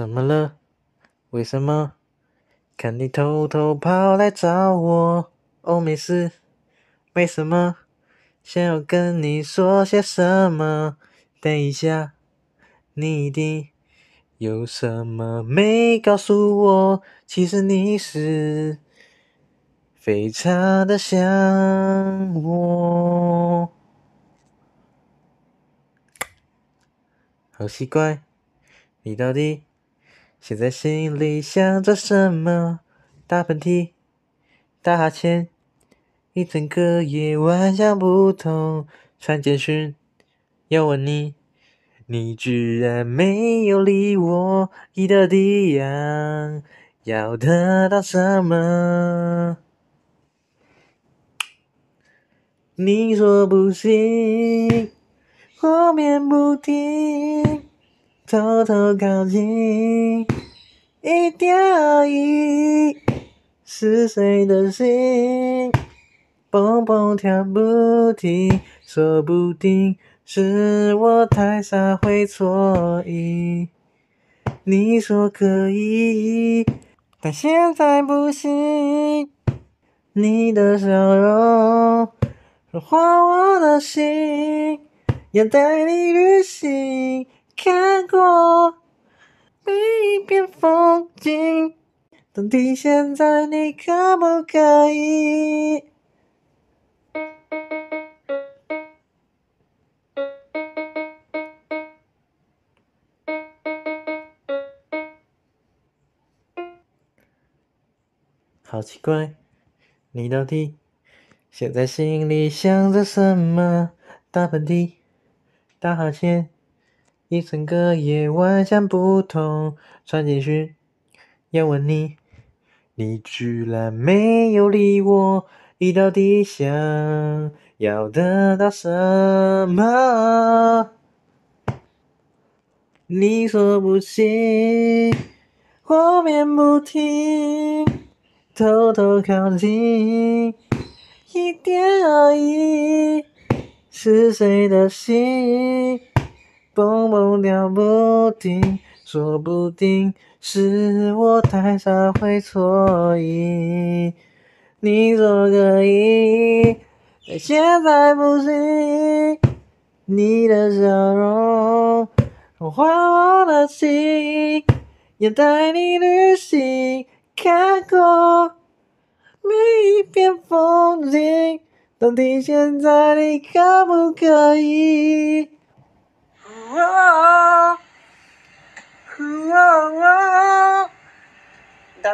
怎么了？为什么？看你偷偷跑来找我。哦，没事，没什么，想要跟你说些什么？等一下，你一定有什么没告诉我。其实你是非常的想我。好奇怪，你到底？现在心里想着什么？打喷嚏、打哈欠，一整个夜晚想不通。传简讯要问你，你居然没有理我。你到底亚，要得到什么？你说不行，我偏不听。偷偷靠近，一点而已。是谁的心，蹦蹦跳不停？说不定是我太傻，会错意。你说可以，但现在不行。你的笑容融化我的心，要带你旅行。看过每一片风景，到底现在你可不可以？好奇怪，你到底现在心里想着什么？打喷嚏，打哈欠。一整个夜晚想不通，穿起去，要问你，你居然没有理我，你到底想要得到什么？你说不行，我偏不听，偷偷靠近，一点而已，是谁的心？蹦蹦跳不停，说不定是我太傻会错意。你说可以，但现在不行。你的笑容，融化我的心，要带你旅行，看过每一片风景，都体现在你可不可以？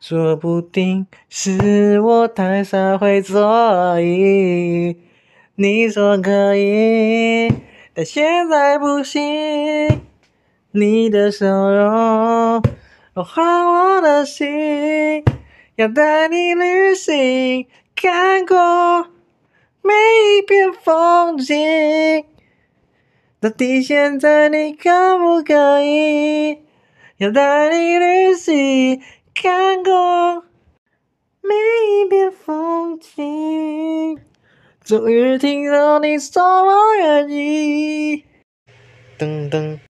说不定是我太傻，会错意。你说可以，但现在不行。你的笑容融化我的心，要带你旅行，看过每一片风景。到底现在你可不可以，要带你旅行？看过每一片风景，终于听到你说我愿意。噔噔。